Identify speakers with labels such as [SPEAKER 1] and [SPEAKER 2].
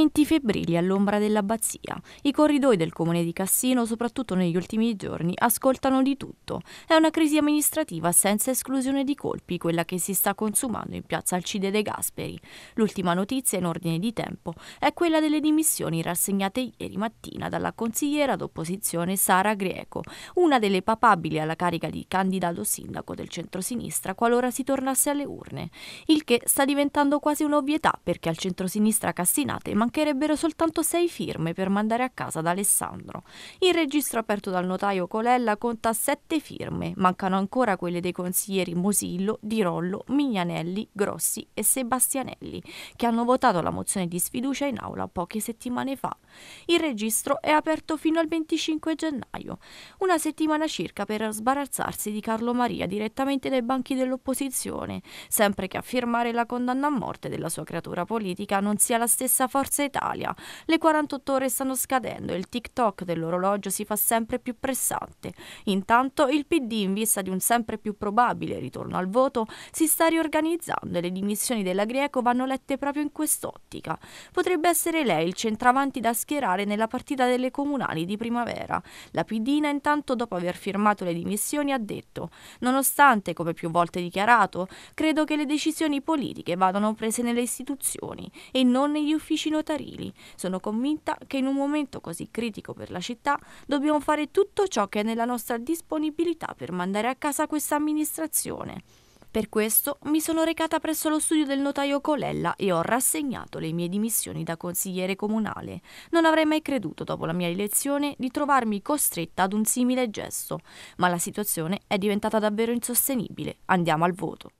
[SPEAKER 1] movimenti febbrili all'ombra dell'abbazia. I corridoi del comune di Cassino, soprattutto negli ultimi giorni, ascoltano di tutto. È una crisi amministrativa senza esclusione di colpi, quella che si sta consumando in piazza Alcide De Gasperi. L'ultima notizia in ordine di tempo è quella delle dimissioni rassegnate ieri mattina dalla consigliera d'opposizione Sara Greco, una delle papabili alla carica di candidato sindaco del centrosinistra qualora si tornasse alle urne, il che sta diventando quasi un'ovvietà perché al centrosinistra Cassinate manca mancherebbero soltanto sei firme per mandare a casa ad Alessandro. Il registro aperto dal notaio Colella conta sette firme, mancano ancora quelle dei consiglieri Mosillo, Di Rollo, Mignanelli, Grossi e Sebastianelli, che hanno votato la mozione di sfiducia in aula poche settimane fa. Il registro è aperto fino al 25 gennaio, una settimana circa per sbarazzarsi di Carlo Maria direttamente dai banchi dell'opposizione, sempre che a firmare la condanna a morte della sua creatura politica non sia la stessa forza Forza Italia. Le 48 ore stanno scadendo e il tic-toc dell'orologio si fa sempre più pressante. Intanto il PD, in vista di un sempre più probabile ritorno al voto, si sta riorganizzando e le dimissioni della Greco vanno lette proprio in quest'ottica. Potrebbe essere lei il centravanti da schierare nella partita delle comunali di primavera. La Pidina intanto dopo aver firmato le dimissioni ha detto «Nonostante, come più volte dichiarato, credo che le decisioni politiche vadano prese nelle istituzioni e non negli uffici notiziari Notarili. Sono convinta che in un momento così critico per la città dobbiamo fare tutto ciò che è nella nostra disponibilità per mandare a casa questa amministrazione. Per questo mi sono recata presso lo studio del notaio Colella e ho rassegnato le mie dimissioni da consigliere comunale. Non avrei mai creduto, dopo la mia elezione, di trovarmi costretta ad un simile gesto, ma la situazione è diventata davvero insostenibile. Andiamo al voto.